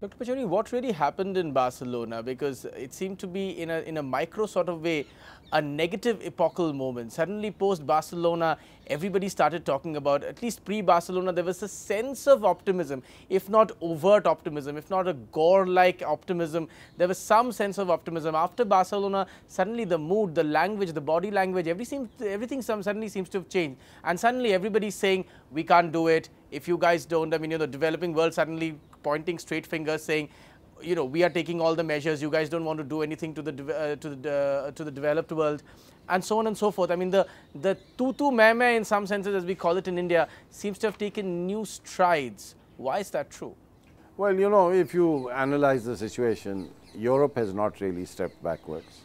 Dr. Pachoni, what really happened in Barcelona? Because it seemed to be, in a, in a micro sort of way, a negative epochal moment. Suddenly, post Barcelona, everybody started talking about, at least pre Barcelona, there was a sense of optimism, if not overt optimism, if not a gore like optimism. There was some sense of optimism. After Barcelona, suddenly the mood, the language, the body language, everything, everything suddenly seems to have changed. And suddenly, everybody's saying, we can't do it, if you guys don't, I mean, you know, the developing world suddenly pointing straight fingers saying, you know, we are taking all the measures, you guys don't want to do anything to the, uh, to the, uh, to the developed world and so on and so forth. I mean, the, the tutu meme in some senses, as we call it in India, seems to have taken new strides. Why is that true? Well, you know, if you analyze the situation, Europe has not really stepped backwards.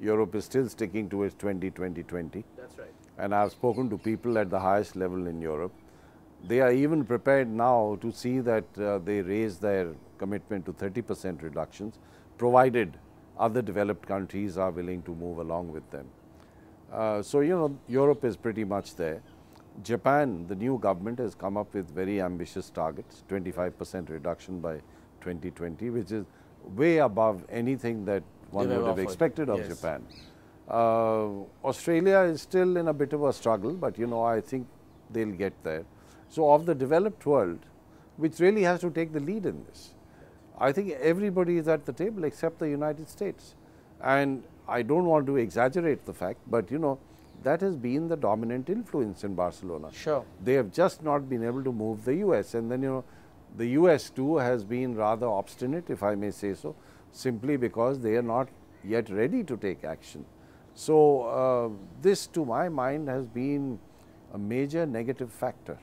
Europe is still sticking to its 20 20 20. That's right. And I've spoken to people at the highest level in Europe they are even prepared now to see that uh, they raise their commitment to 30 percent reductions, provided other developed countries are willing to move along with them. Uh, so, you know, Europe is pretty much there. Japan, the new government has come up with very ambitious targets, 25 percent reduction by 2020, which is way above anything that one would have offered. expected of yes. Japan. Uh, Australia is still in a bit of a struggle, but you know, I think they'll get there so of the developed world, which really has to take the lead in this. I think everybody is at the table except the United States. And I don't want to exaggerate the fact, but you know, that has been the dominant influence in Barcelona. Sure. They have just not been able to move the US. And then, you know, the US too has been rather obstinate, if I may say so, simply because they are not yet ready to take action. So, uh, this to my mind has been a major negative factor.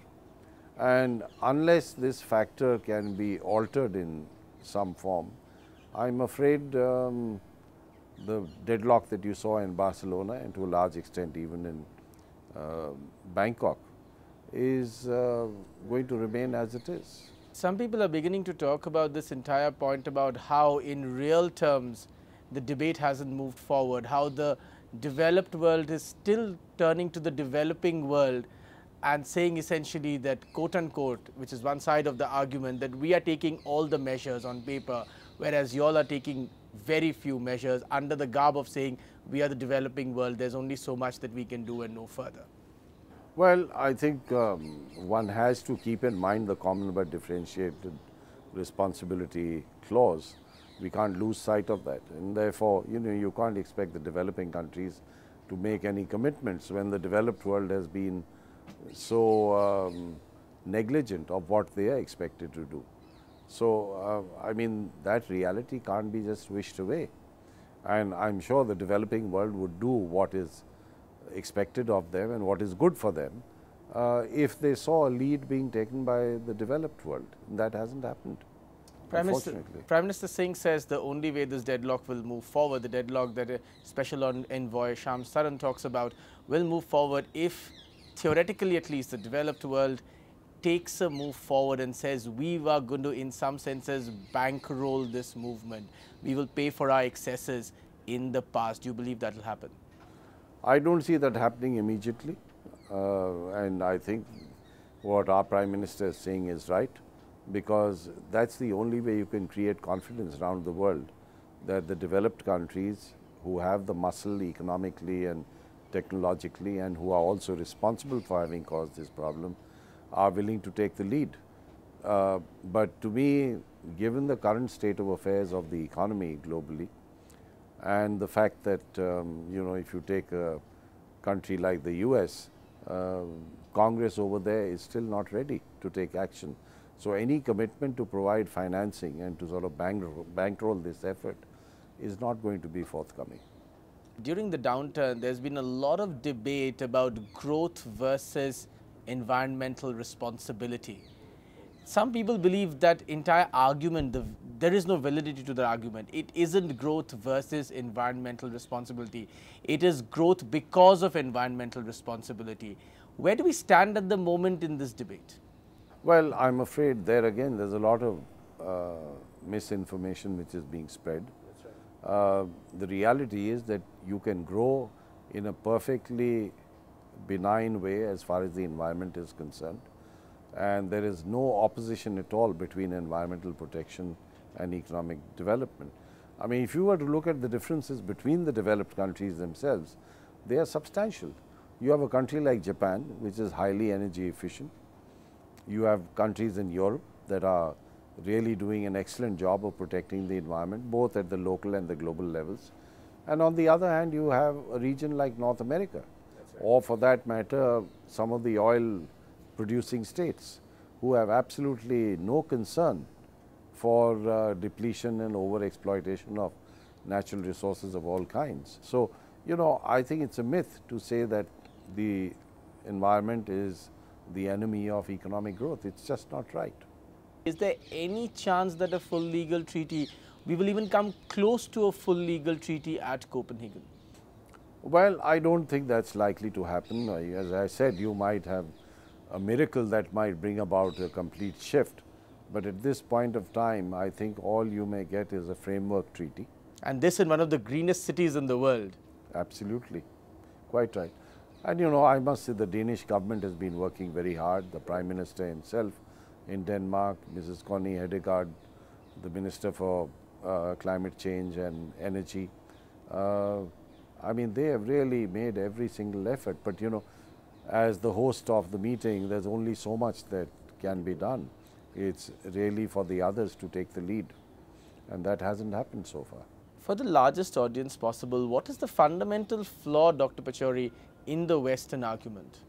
And unless this factor can be altered in some form, I'm afraid um, the deadlock that you saw in Barcelona and to a large extent even in uh, Bangkok is uh, going to remain as it is. Some people are beginning to talk about this entire point about how in real terms the debate hasn't moved forward, how the developed world is still turning to the developing world and saying essentially that quote unquote, which is one side of the argument, that we are taking all the measures on paper, whereas you all are taking very few measures under the garb of saying we are the developing world, there's only so much that we can do and no further. Well, I think um, one has to keep in mind the common but differentiated responsibility clause. We can't lose sight of that. And therefore, you know, you can't expect the developing countries to make any commitments when the developed world has been so um, negligent of what they are expected to do. So, uh, I mean, that reality can't be just wished away. And I'm sure the developing world would do what is expected of them and what is good for them uh, if they saw a lead being taken by the developed world. that hasn't happened. Prime Minister, Prime Minister Singh says the only way this deadlock will move forward, the deadlock that Special Envoy Sham Saran talks about, will move forward if theoretically at least, the developed world takes a move forward and says, we are going to, in some senses, bankroll this movement. We will pay for our excesses in the past. Do you believe that will happen? I don't see that happening immediately. Uh, and I think what our Prime Minister is saying is right because that's the only way you can create confidence around the world that the developed countries who have the muscle economically and technologically and who are also responsible for having caused this problem are willing to take the lead. Uh, but to me, given the current state of affairs of the economy globally and the fact that, um, you know, if you take a country like the US, uh, Congress over there is still not ready to take action. So any commitment to provide financing and to sort of bankroll this effort is not going to be forthcoming. During the downturn, there's been a lot of debate about growth versus environmental responsibility. Some people believe that entire argument, the, there is no validity to the argument. It isn't growth versus environmental responsibility. It is growth because of environmental responsibility. Where do we stand at the moment in this debate? Well, I'm afraid there again, there's a lot of uh, misinformation which is being spread. Uh, the reality is that you can grow in a perfectly benign way as far as the environment is concerned. And there is no opposition at all between environmental protection and economic development. I mean, if you were to look at the differences between the developed countries themselves, they are substantial. You have a country like Japan, which is highly energy efficient. You have countries in Europe that are really doing an excellent job of protecting the environment, both at the local and the global levels. And on the other hand, you have a region like North America, right. or for that matter, some of the oil producing states who have absolutely no concern for uh, depletion and overexploitation of natural resources of all kinds. So, you know, I think it's a myth to say that the environment is the enemy of economic growth. It's just not right. Is there any chance that a full legal treaty, we will even come close to a full legal treaty at Copenhagen? Well, I don't think that's likely to happen. As I said, you might have a miracle that might bring about a complete shift. But at this point of time, I think all you may get is a framework treaty. And this in one of the greenest cities in the world. Absolutely. Quite right. And you know, I must say the Danish government has been working very hard, the Prime Minister himself in Denmark, Mrs. Connie Hedegaard, the Minister for uh, Climate Change and Energy. Uh, I mean, they have really made every single effort. But, you know, as the host of the meeting, there's only so much that can be done. It's really for the others to take the lead. And that hasn't happened so far. For the largest audience possible, what is the fundamental flaw, Dr. Pachori, in the Western argument?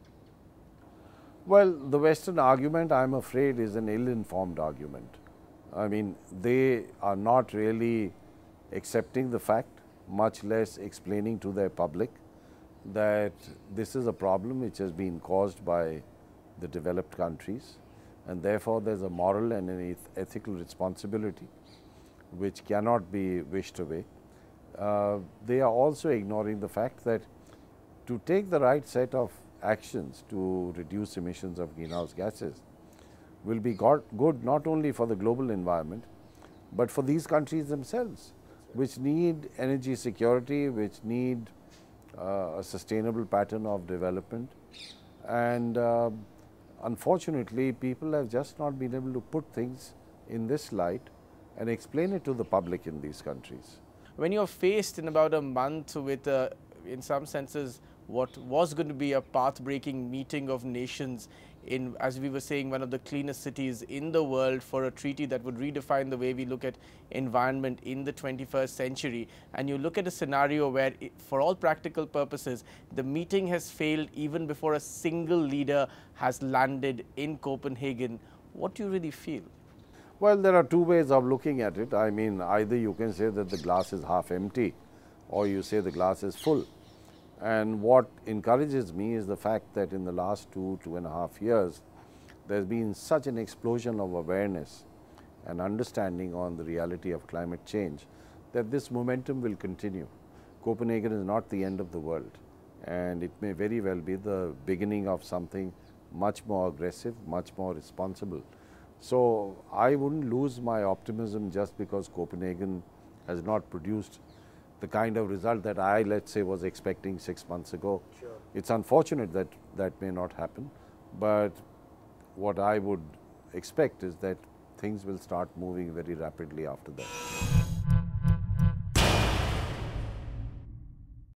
Well, the Western argument, I'm afraid, is an ill-informed argument. I mean, they are not really accepting the fact, much less explaining to their public that this is a problem which has been caused by the developed countries and therefore there's a moral and an ethical responsibility which cannot be wished away. Uh, they are also ignoring the fact that to take the right set of actions to reduce emissions of greenhouse gases will be good not only for the global environment, but for these countries themselves, which need energy security, which need uh, a sustainable pattern of development. And uh, unfortunately, people have just not been able to put things in this light and explain it to the public in these countries. When you're faced in about a month with, uh, in some senses, what was going to be a path-breaking meeting of nations in, as we were saying, one of the cleanest cities in the world for a treaty that would redefine the way we look at environment in the 21st century. And you look at a scenario where, it, for all practical purposes, the meeting has failed even before a single leader has landed in Copenhagen. What do you really feel? Well, there are two ways of looking at it. I mean, either you can say that the glass is half empty or you say the glass is full. And what encourages me is the fact that in the last two, two and a half years, there's been such an explosion of awareness and understanding on the reality of climate change that this momentum will continue. Copenhagen is not the end of the world and it may very well be the beginning of something much more aggressive, much more responsible. So I wouldn't lose my optimism just because Copenhagen has not produced the kind of result that I, let's say, was expecting six months ago. Sure. It's unfortunate that that may not happen, but what I would expect is that things will start moving very rapidly after that.